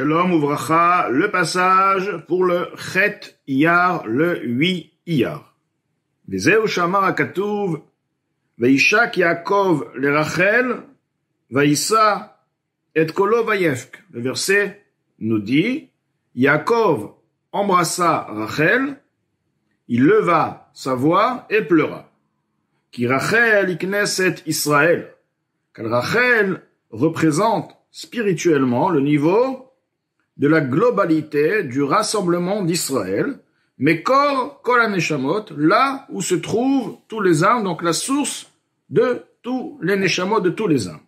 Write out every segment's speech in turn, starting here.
Shalom Ouvracha, le passage pour le Chet Iyar, le 8 Iyar. Vezeu Shamar Akatuv, Veishak Yaakov le Rachel, veisa et Kolo Vayefk. Le verset nous dit, Yaakov embrassa Rachel, il leva sa voix et pleura. Qui Rachel ikneset Israël. Car Rachel représente spirituellement le niveau de la globalité du rassemblement d'Israël, mais Kor, Kol là où se trouvent tous les âmes, donc la source de tous les Neshamot de tous les âmes.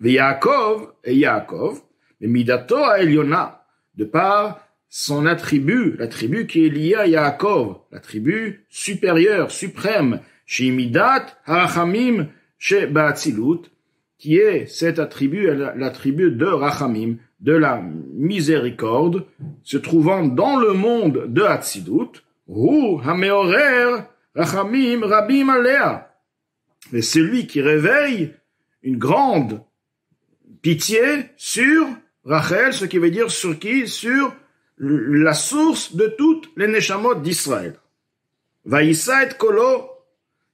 Ve Yaakov et Yaakov, mais Midato à Eliona, de par son attribut, la tribu qui est lié à Yaakov, l'attribut supérieur, suprême, chez Midat, Harachamim, chez qui est cet attribut, l'attribut de Rachamim, de la miséricorde, se trouvant dans le monde de Hatzidut, ou Hameorer Rachamim Rabim Alea. Et c'est lui qui réveille une grande pitié sur Rachel, ce qui veut dire sur qui Sur la source de toutes les Neshamot d'Israël. Vaïsa et Kolo,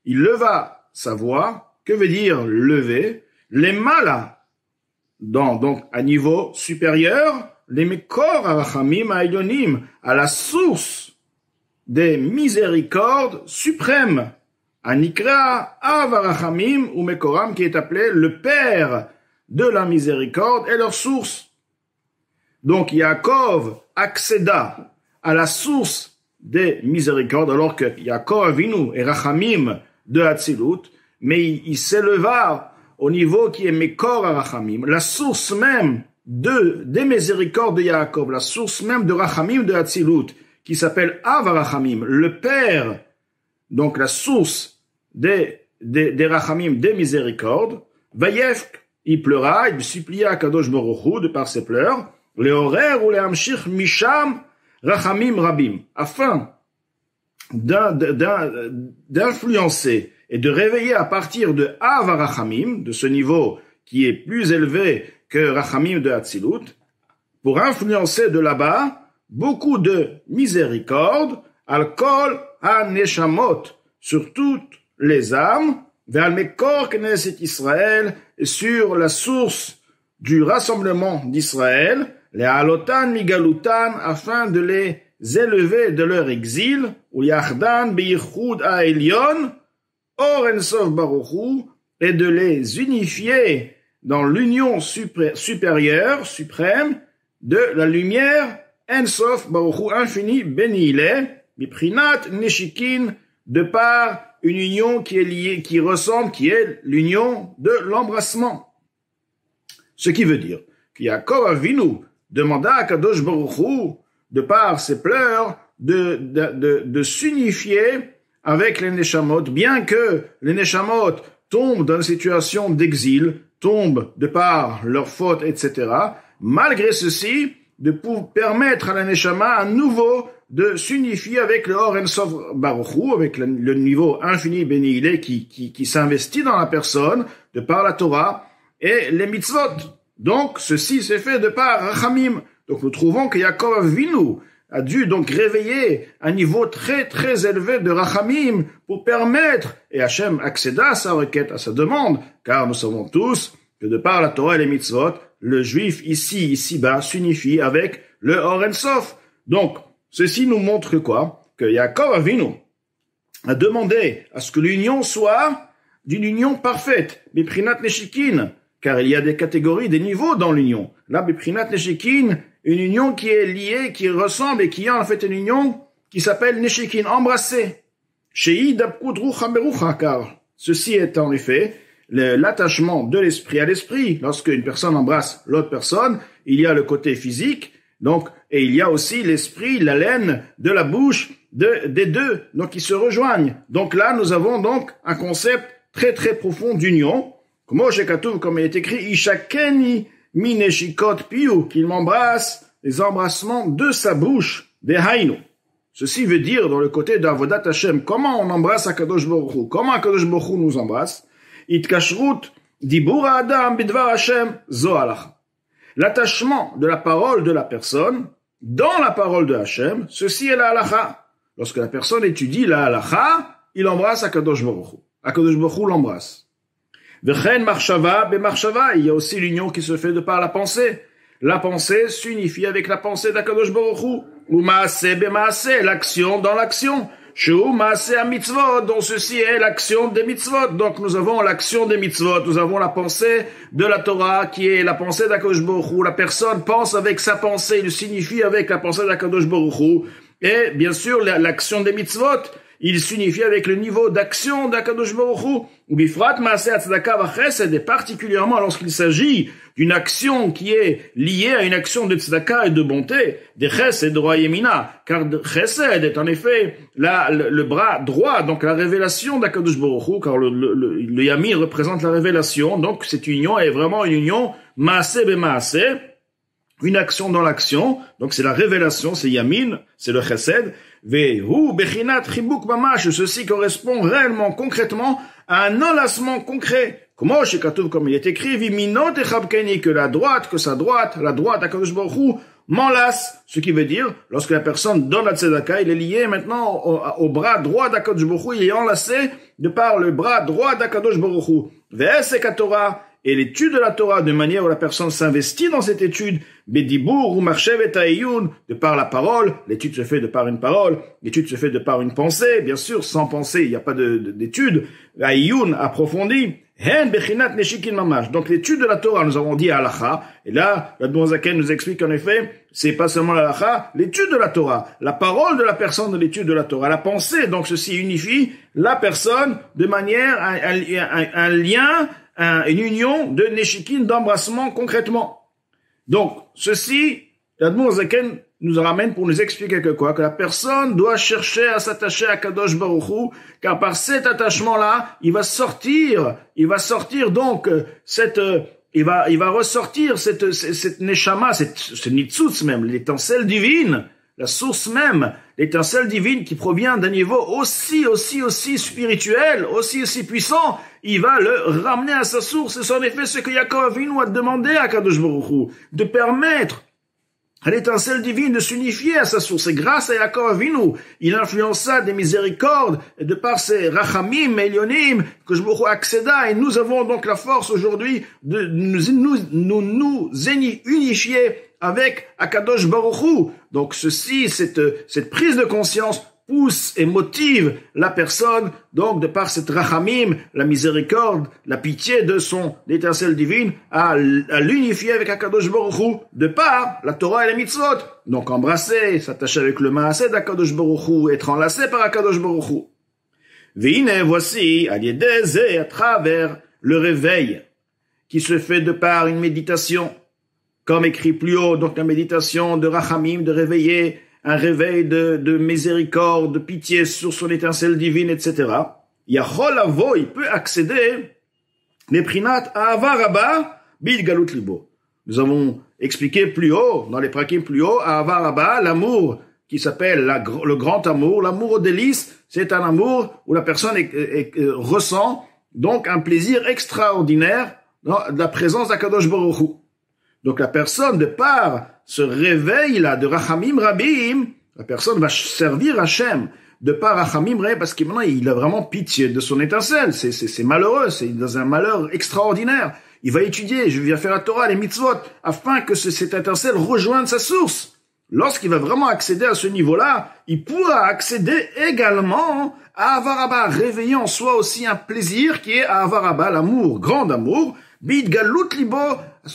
il leva sa voix. Que veut dire lever les malas, dans, donc à niveau supérieur, les mekor arachamim aïdonim, à la source des miséricordes suprêmes, Anikra Nikra avarachamim ou mekoram, qui est appelé le père de la miséricorde et leur source. Donc Yaakov accéda à la source des miséricordes, alors que Yaakov Avinu et Rachamim de Hatzilut, mais il s'éleva au niveau qui est à rachamim la source même de, des miséricordes de Yaakov, la source même de Rachamim de Hatzilut, qui s'appelle rachamim le Père, donc la source des, des, des Rachamim, des miséricordes, vaïefk il pleura, il supplia Kadosh Baruchou de par ses pleurs, les horaires ou les Hamshir Misham, Rachamim Rabim, afin d'influencer et de réveiller à partir de Avarachamim, de ce niveau qui est plus élevé que Rachamim de Hatzilut, pour influencer de là-bas beaucoup de miséricorde, alcool aneshamot sur toutes les âmes, vers que naissent Israël, sur la source du rassemblement d'Israël, les Halotan, Migalutan, afin de les élevés de leur exil, ou Yahdan Beichud à or ensof Baruchu, et de les unifier dans l'union supérieure, suprême, de la lumière Ensof Baruchu infini béni il est, Biprinat de par une union qui est liée, qui ressemble, qui est l'union de l'embrassement. Ce qui veut dire que a Avinu demanda à Kadosh Baruchu de par ses pleurs, de, de, s'unifier avec les Neshamot, bien que les Neshamot tombent dans une situation d'exil, tombent de par leurs fautes, etc. Malgré ceci, de pour permettre à la Neshama à nouveau de s'unifier avec le Or Ensof Baruchu, avec le, niveau infini béni qui, qui, qui s'investit dans la personne, de par la Torah, et les mitzvot. Donc, ceci s'est fait de par Rachamim, donc nous trouvons que Yaakov Avinu a dû donc réveiller un niveau très très élevé de Rachamim pour permettre, et Hachem accéda à sa requête, à sa demande, car nous savons tous que de par la Torah et les mitzvot, le juif ici, ici-bas, s'unifie avec le Sof. Donc, ceci nous montre quoi Que Yaakov Avinu a demandé à ce que l'union soit d'une union parfaite, Biprinat Neshikin, car il y a des catégories, des niveaux dans l'union. Là, Beprinat Neshikin, une union qui est liée, qui ressemble et qui a en fait une union qui s'appelle Neshikin, embrassée. ceci est en effet l'attachement de l'esprit à l'esprit. Lorsqu'une personne embrasse l'autre personne, il y a le côté physique, donc, et il y a aussi l'esprit, l'haleine de la bouche des deux, donc ils se rejoignent. Donc là, nous avons donc un concept très très profond d'union, comme comme il est écrit, Ishakeni mineshikot piu, qu'il m'embrasse les embrassements de sa bouche, des haïnos Ceci veut dire, dans le côté d'Avodat Hashem, comment on embrasse Akadosh Baruch comment Akadosh Baruch nous embrasse, Itkashrut dibura adam bidvar Hashem zoalach. L'attachement de la parole de la personne dans la parole de Hashem ceci est la halacha. Lorsque la personne étudie la halacha, il embrasse Akadosh Baruch Akadosh Baruch l'embrasse. Il y a aussi l'union qui se fait de par la pensée. La pensée s'unifie avec la pensée d'Akadosh ma'ase, l'action dans l'action. mitzvot, donc ceci est l'action des mitzvot. Donc nous avons l'action des mitzvot, nous avons la pensée de la Torah qui est la pensée d'Akadosh Hu. La personne pense avec sa pensée, il signifie avec la pensée d'Akadosh Hu. Et bien sûr l'action des mitzvot il s'unifie avec le niveau d'action d'Akadosh Baruch ou bifrat et particulièrement lorsqu'il s'agit d'une action qui est liée à une action de tzedaka et de bonté, des chesed de royemina, car chesed est en effet la, le, bras droit, donc la révélation d'Akadosh car le, yami représente la révélation, donc cette union est vraiment une union maaseh be une action dans l'action, donc c'est la révélation, c'est Yamin, c'est le Chesed, Vehu, Bechinat, Chibuk, Mamash, ceci correspond réellement, concrètement, à un enlacement concret. comme il est écrit, Viminot et que la droite, que sa droite, la droite Akadosh m'enlace. Ce qui veut dire, lorsque la personne donne la tzedaka, il est lié maintenant au, bras droit d'Akadosh Baruch il est enlacé de par le bras droit d'Akadosh Baruch Hu et l'étude de la Torah de manière où la personne s'investit dans cette étude, ou Marchev et de par la parole, l'étude se fait de par une parole, l'étude se fait de par une pensée, bien sûr, sans pensée, il n'y a pas d'étude, Ayoun approfondie, donc l'étude de la Torah, nous avons dit halakha », et là, la nous explique en effet, c'est pas seulement l'halacha, l'étude de la Torah, la parole de la personne de l'étude de la Torah, la pensée, donc ceci unifie la personne de manière, un lien une union de Neshikin, d'embrassement concrètement. Donc, ceci, l'Admour Zaken nous ramène pour nous expliquer que quoi Que la personne doit chercher à s'attacher à Kadosh Baruchou, car par cet attachement-là, il va sortir, il va sortir donc euh, cette... Euh, il va, il va ressortir cette, cette, cette neshama, cette, même, l'étincelle divine, la source même l'étincelle divine qui provient d'un niveau aussi, aussi, aussi spirituel, aussi, aussi puissant, il va le ramener à sa source. c'est en effet ce que Yaakov Avinu a demandé à Kadosh de permettre à l'étincelle divine de s'unifier à sa source. Et grâce à Yaakov Avinu, il influença des miséricordes et de par ses rachamim et lionim que je accéda et nous avons donc la force aujourd'hui de nous, nous, nous unifier avec Akadosh Baruchou. Donc ceci, cette, prise de conscience pousse et motive la personne, donc de par cette rachamim, la miséricorde, la pitié de son éternel divine, à, l'unifier avec Akadosh Baruchou, de par la Torah et les mitzvot. Donc embrasser, s'attacher avec le maasé d'Akadosh Baruchou, être enlacé par Akadosh Baruchou. Vine, voici, à et à travers le réveil, qui se fait de par une méditation, comme écrit plus haut, donc la méditation de Rachamim, de réveiller un réveil de, miséricorde, de pitié sur son étincelle divine, etc. Yachol il peut accéder Neprinat Avaraba Bid Galut Libo. Nous avons expliqué plus haut, dans les prakim plus haut, à Avaraba, l'amour qui s'appelle le grand amour, l'amour aux délices, c'est un amour où la personne euh, ressent donc un plaisir extraordinaire dans la présence d'Akadosh Baruch donc la personne, de part ce réveil-là de Rachamim Rabim, la personne va servir Hachem de part Rachamim Rabim parce que il a vraiment pitié de son étincelle. C'est malheureux, c'est dans un malheur extraordinaire. Il va étudier, je viens faire la Torah, les mitzvot, afin que cette étincelle rejoigne sa source. Lorsqu'il va vraiment accéder à ce niveau-là, il pourra accéder également à Avaraba, réveillant en soi aussi un plaisir qui est à Avaraba, l'amour, grand amour, Bid Galut Libo,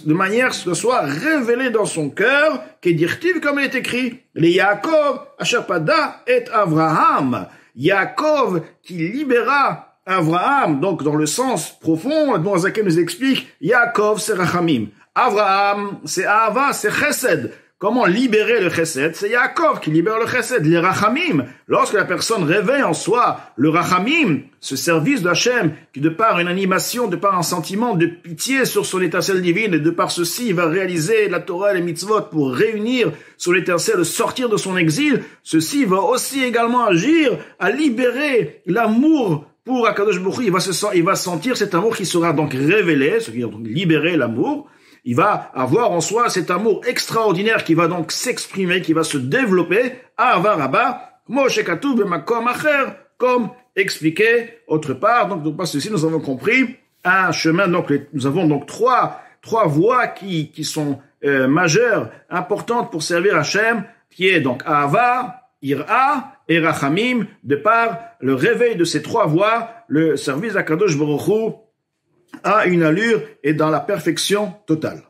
de manière ce que soit révélé dans son cœur, qu'est comme il est écrit, les Yaakov, Ashapada et Avraham. Yaakov qui libéra Abraham, donc dans le sens profond, dont lequel nous explique, Yaakov c'est Rachamim. Avraham c'est Ava, c'est Chesed. Comment libérer le chesed C'est Yaakov qui libère le chesed, les rachamim. Lorsque la personne réveille en soi le rachamim, ce service d'Hachem, qui de par une animation, de par un sentiment de pitié sur son étincelle divine, et de par ceci, il va réaliser la Torah et les mitzvot pour réunir son étincelle, sortir de son exil, ceci va aussi également agir à libérer l'amour pour Akadosh Baruch il va sentir cet amour qui sera donc révélé, ce qui va donc libérer l'amour, il va avoir en soi cet amour extraordinaire qui va donc s'exprimer, qui va se développer, à Avaraba, Makom comme expliqué autre part. Donc, donc parce ici, nous avons compris un chemin, donc nous avons donc trois, trois voies qui, qui sont euh, majeures, importantes pour servir Hachem, qui est donc Avar, Ira et Rachamim, de par le réveil de ces trois voies, le service à Kadosh Baruch a une allure et dans la perfection totale.